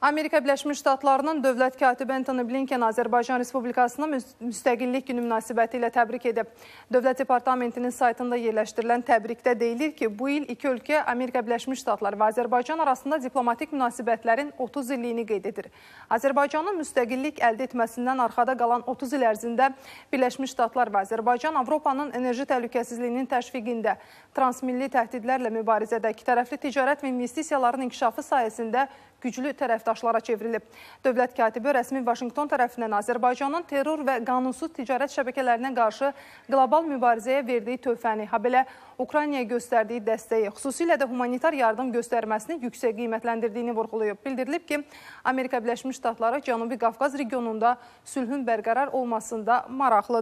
Amerika Birləşmiş Ştatlarının dövlət katibi Antony Blinken Azərbaycan Respublikasını müstəqillik günü münasibəti ilə təbrik edib. Dövlət Departamentinin saytında yerləşdirilən təbrikdə deyilir ki, bu il iki ölkə Amerika Birləşmiş Ştatları və Azərbaycan arasında diplomatik münasibətlərin 30 illiyini qeyd edir. Azərbaycanın müstəqillik əldə etməsindən arxada qalan 30 il ərzində Birləşmiş Ştatlar və Azərbaycan Avropanın enerji təhlükəsizliyinin təşviqində, transmilli təhdidlərlə mübarizədə, ikitərəfli ticarət və investisiyaların inkişafı sayəsində güclü tərəfdaşlara çevrilib. Dövlət katibi rəsmi Vaşinqton tərəfindən Azərbaycanın terror və qanunsuz ticarət şəbəkələrinə qarşı qlobal mübarizəyə verdiyi tövfəni, habelə Ukraynaya göstərdiyi dəstəyi, xüsusilə də humanitar yardım göstərməsini yüksək qiymətləndirdiyini vurğulayıb. Bildirilib ki, Amerika Birləşmiş Ştatları Cənubi Qafqaz regionunda sülhün bərqərar olmasında maraqlıdır.